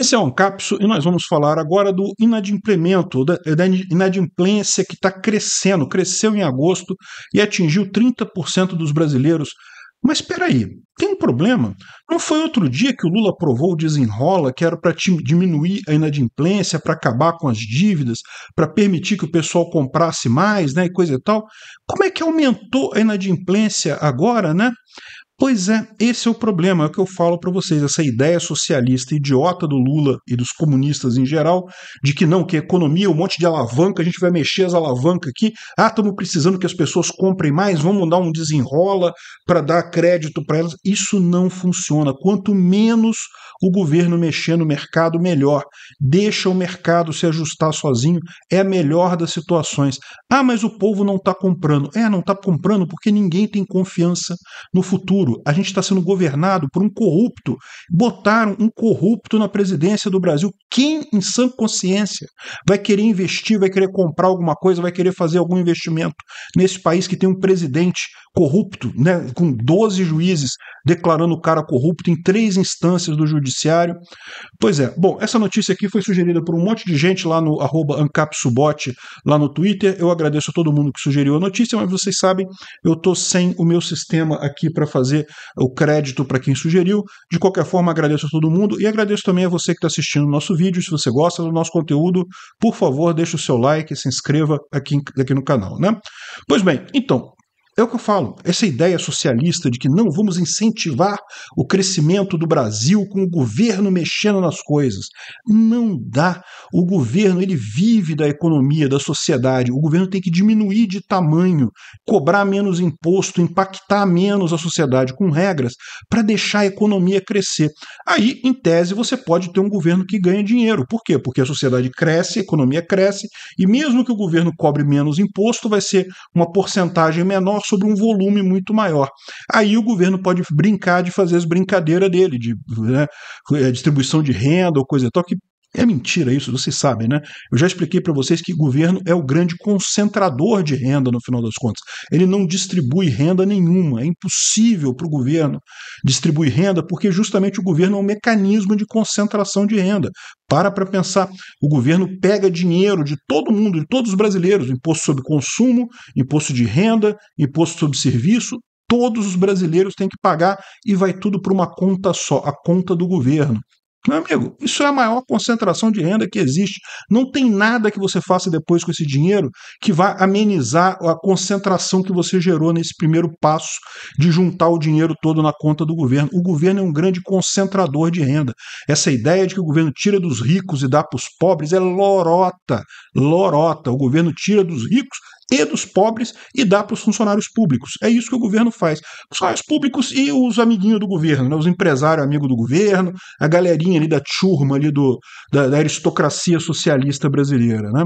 Esse é um capso e nós vamos falar agora do inadimplemento, da, da inadimplência que está crescendo, cresceu em agosto e atingiu 30% dos brasileiros. Mas espera aí, tem um problema? Não foi outro dia que o Lula aprovou o desenrola que era para diminuir a inadimplência, para acabar com as dívidas, para permitir que o pessoal comprasse mais, né, e coisa e tal? Como é que aumentou a inadimplência agora, né? Pois é, esse é o problema, é o que eu falo para vocês, essa ideia socialista idiota do Lula e dos comunistas em geral, de que não, que economia é um monte de alavanca, a gente vai mexer as alavancas aqui, ah, estamos precisando que as pessoas comprem mais, vamos dar um desenrola para dar crédito para elas. Isso não funciona. Quanto menos o governo mexer no mercado, melhor. Deixa o mercado se ajustar sozinho, é a melhor das situações. Ah, mas o povo não está comprando. É, não está comprando porque ninguém tem confiança no futuro futuro a gente está sendo governado por um corrupto. Botaram um corrupto na presidência do Brasil. Quem, em sã consciência, vai querer investir, vai querer comprar alguma coisa, vai querer fazer algum investimento nesse país que tem um presidente corrupto, né, com 12 juízes declarando o cara corrupto em três instâncias do judiciário. Pois é, bom, essa notícia aqui foi sugerida por um monte de gente lá no AncapSubote, lá no Twitter. Eu agradeço a todo mundo que sugeriu a notícia, mas vocês sabem, eu estou sem o meu sistema aqui para fazer o crédito para quem sugeriu. De qualquer forma, agradeço a todo mundo e agradeço também a você que está assistindo o nosso vídeo. Se você gosta do nosso conteúdo, por favor, deixe o seu like, e se inscreva aqui, aqui no canal, né? Pois bem, então, é o que eu falo. Essa ideia socialista de que não vamos incentivar o crescimento do Brasil com o governo mexendo nas coisas. Não dá. O governo, ele vive da economia, da sociedade. O governo tem que diminuir de tamanho, cobrar menos imposto, impactar menos a sociedade com regras para deixar a economia crescer. Aí, em tese, você pode ter um governo que ganha dinheiro. Por quê? Porque a sociedade cresce, a economia cresce, e mesmo que o governo cobre menos imposto, vai ser uma porcentagem menor sobre um volume muito maior. Aí o governo pode brincar de fazer as brincadeiras dele, de né, distribuição de renda ou coisa e tal, que é mentira isso, vocês sabem, né? Eu já expliquei para vocês que o governo é o grande concentrador de renda no final das contas. Ele não distribui renda nenhuma. É impossível para o governo distribuir renda, porque justamente o governo é um mecanismo de concentração de renda. Para para pensar, o governo pega dinheiro de todo mundo, de todos os brasileiros, imposto sobre consumo, imposto de renda, imposto sobre serviço, todos os brasileiros têm que pagar e vai tudo para uma conta só, a conta do governo. Meu amigo, isso é a maior concentração de renda que existe. Não tem nada que você faça depois com esse dinheiro que vá amenizar a concentração que você gerou nesse primeiro passo de juntar o dinheiro todo na conta do governo. O governo é um grande concentrador de renda. Essa ideia de que o governo tira dos ricos e dá para os pobres é lorota. Lorota. O governo tira dos ricos e dos pobres e dá para os funcionários públicos. É isso que o governo faz. Os funcionários públicos e os amiguinhos do governo, né? os empresários amigos do governo, a galerinha ali da turma ali do, da, da aristocracia socialista brasileira. Né?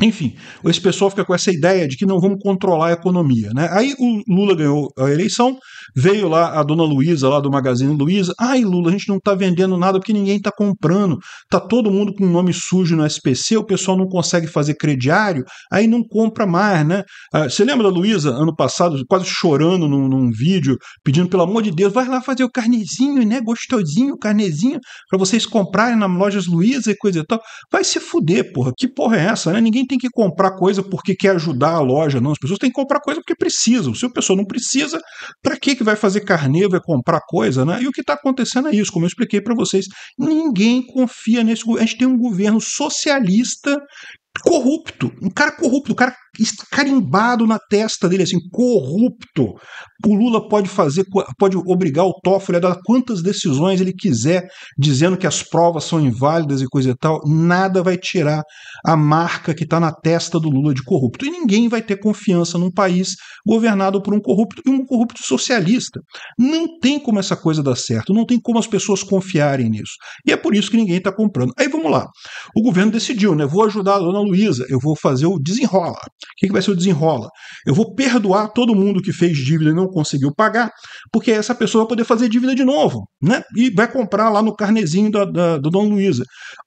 Enfim, esse pessoal fica com essa ideia de que não vamos controlar a economia. Né? Aí o Lula ganhou a eleição, veio lá a dona Luísa, lá do Magazine Luiza. Ai, Lula, a gente não está vendendo nada porque ninguém está comprando. Tá todo mundo com nome sujo no SPC, o pessoal não consegue fazer crediário, aí não compra mais. né? Ah, você lembra da Luísa, ano passado, quase chorando num, num, vídeo, pedindo pelo amor de Deus, vai lá fazer o carnezinho, né? gostosinho, carnezinho, para vocês comprarem na lojas Luiza e coisa e tal. Vai se fuder, porra, que porra é essa? Né? Ninguém ninguém tem que comprar coisa porque quer ajudar a loja, não. As pessoas têm que comprar coisa porque precisam. Se a pessoa não precisa, para que que vai fazer carneiro, vai comprar coisa, né? E o que está acontecendo é isso, como eu expliquei para vocês. Ninguém confia nesse governo. A gente tem um governo socialista corrupto, um cara corrupto, um cara carimbado na testa dele, assim, corrupto. O Lula pode fazer, pode obrigar o Toffoli a dar quantas decisões ele quiser, dizendo que as provas são inválidas e coisa e tal, nada vai tirar a marca que está na testa do Lula de corrupto. E ninguém vai ter confiança num país governado por um corrupto e um corrupto socialista. Não tem como essa coisa dar certo, não tem como as pessoas confiarem nisso. E é por isso que ninguém está comprando. Aí vamos lá. O governo decidiu, né? Vou ajudar a dona Luísa, eu vou fazer o desenrola. O que vai ser o desenrola? Eu vou perdoar todo mundo que fez dívida e não conseguiu pagar, porque essa pessoa vai poder fazer dívida de novo, né? E vai comprar lá no carnezinho da, da, do Dona Luiza.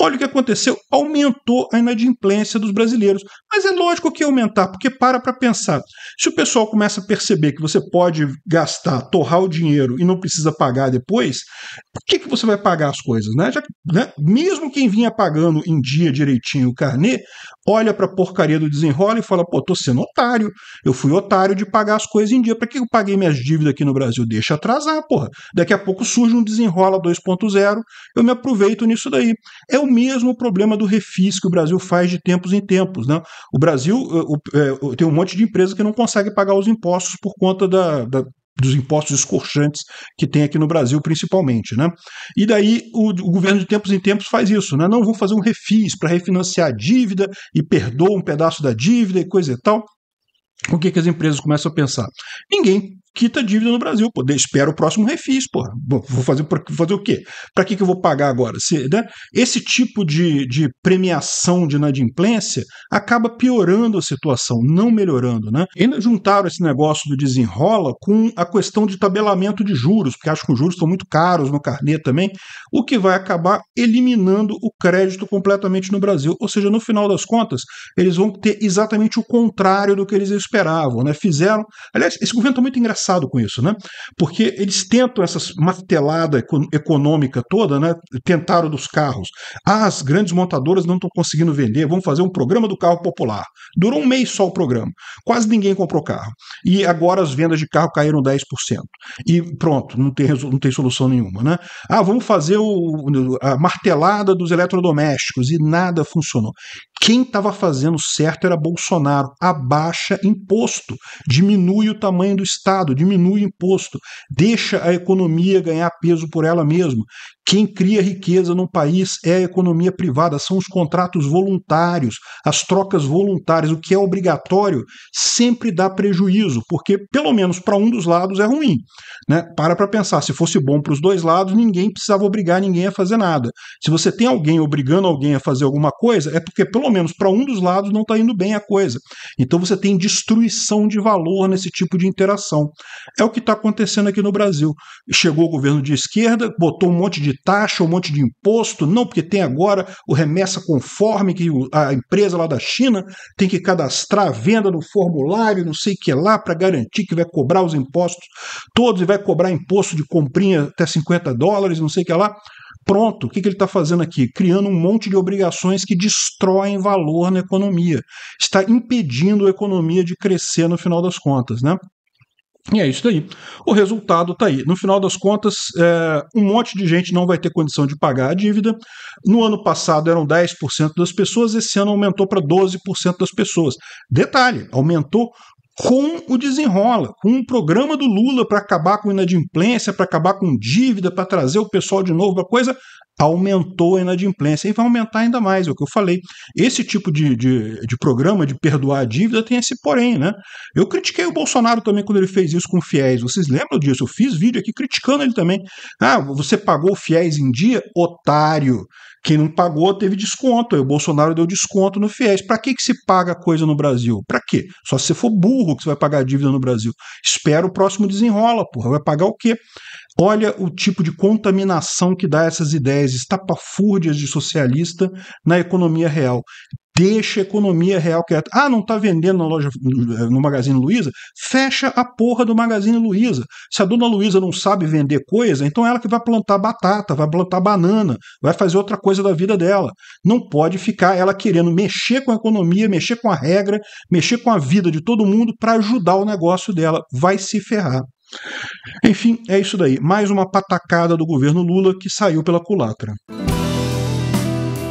Olha o que aconteceu, aumentou a inadimplência dos brasileiros. Mas é lógico que aumentar, porque para para pensar. Se o pessoal começa a perceber que você pode gastar, torrar o dinheiro e não precisa pagar depois, por que, que você vai pagar as coisas, né? Já, né? Mesmo quem vinha pagando em dia direitinho o carnê, olha para a porcaria do desenrola e fala fala, pô, tô sendo otário. Eu fui otário de pagar as coisas em dia. Para que eu paguei minhas dívidas aqui no Brasil? Deixa atrasar, porra. Daqui a pouco surge um desenrola 2.0, eu me aproveito nisso daí. É o mesmo problema do refis que o Brasil faz de tempos em tempos, né? O Brasil eh, o, é, tem um monte de empresa que não consegue pagar os impostos por conta da, da dos impostos escorchantes que tem aqui no Brasil, principalmente. Né? E daí o, o governo de tempos em tempos faz isso, né? Não, vou fazer um refis para refinanciar a dívida e perdoa um pedaço da dívida e coisa e tal. O que, que as empresas começam a pensar? Ninguém quita a dívida no Brasil, pô, espera o próximo refis, pô. Vou fazer, fazer o quê? Para que, que eu vou pagar agora? Se, né? Esse tipo de, de premiação de inadimplência acaba piorando a situação, não melhorando, né? Ainda juntaram esse negócio do desenrola com a questão de tabelamento de juros, porque acho que os juros estão muito caros no carnê também, o que vai acabar eliminando o crédito completamente no Brasil. Ou seja, no final das contas, eles vão ter exatamente o contrário do que eles esperavam, né? Fizeram. Aliás, esse governo está muito engraçado engraçado com isso, né? Porque eles tentam essa martelada econômica toda, né? Tentaram dos carros. Ah, as grandes montadoras não estão conseguindo vender, vamos fazer um programa do carro popular. Durou um mês só o programa. Quase ninguém comprou carro. E agora as vendas de carro caíram 10%. E pronto, não tem, não tem solução nenhuma, né? Ah, vamos fazer o, a martelada dos eletrodomésticos e nada funcionou. Quem estava fazendo certo era Bolsonaro. Abaixa imposto, diminui o tamanho do Estado Estado, diminui o imposto, deixa a economia ganhar peso por ela mesma. Quem cria riqueza num país é a economia privada, são os contratos voluntários, as trocas voluntárias. O que é obrigatório sempre dá prejuízo, porque pelo menos para um dos lados é ruim. Né? Para para pensar, se fosse bom para os dois lados, ninguém precisava obrigar ninguém a fazer nada. Se você tem alguém obrigando alguém a fazer alguma coisa, é porque pelo menos para um dos lados não está indo bem a coisa. Então você tem destruição de valor nesse tipo de interação. É o que está acontecendo aqui no Brasil. Chegou o governo de esquerda, botou um monte de taxa, um monte de imposto, não, porque tem agora o remessa conforme que a empresa lá da China tem que cadastrar a venda no formulário, não sei o que lá, para garantir que vai cobrar os impostos todos e vai cobrar imposto de comprinha até 50 dólares, não sei o que lá. Pronto, o que, que ele está fazendo aqui? Criando um monte de obrigações que destroem valor na economia. Está impedindo a economia de crescer no final das contas. Né? E é isso daí. O resultado está aí. No final das contas, é, um monte de gente não vai ter condição de pagar a dívida. No ano passado eram 10% das pessoas, esse ano aumentou para 12% das pessoas. Detalhe, aumentou com o desenrola, com um programa do Lula para acabar com inadimplência, para acabar com dívida, para trazer o pessoal de novo, a coisa aumentou a inadimplência e vai aumentar ainda mais, é o que eu falei. Esse tipo de, de, de, programa de perdoar a dívida tem esse porém, né? Eu critiquei o Bolsonaro também quando ele fez isso com o FIES, vocês lembram disso? Eu fiz vídeo aqui criticando ele também. Ah, você pagou o FIES em dia? Otário! Quem não pagou teve desconto. Aí o Bolsonaro deu desconto no FIES. Para que, que se paga coisa no Brasil? Para quê? Só se você for burro que você vai pagar dívida no Brasil. Espera o próximo desenrola, porra. Vai pagar o quê? Olha o tipo de contaminação que dá essas ideias estapafúrdias de socialista na economia real. Deixa a economia real quieta. Ah, não está vendendo na loja eh, no Magazine Luiza? Fecha a porra do Magazine Luiza. Se a dona Luiza não sabe vender coisa, então ela que vai plantar batata, vai plantar banana, vai fazer outra coisa da vida dela. Não pode ficar ela querendo mexer com a economia, mexer com a regra, mexer com a vida de todo mundo para ajudar o negócio dela. Vai se ferrar. Enfim, é isso daí. Mais uma patacada do governo Lula que saiu pela culatra.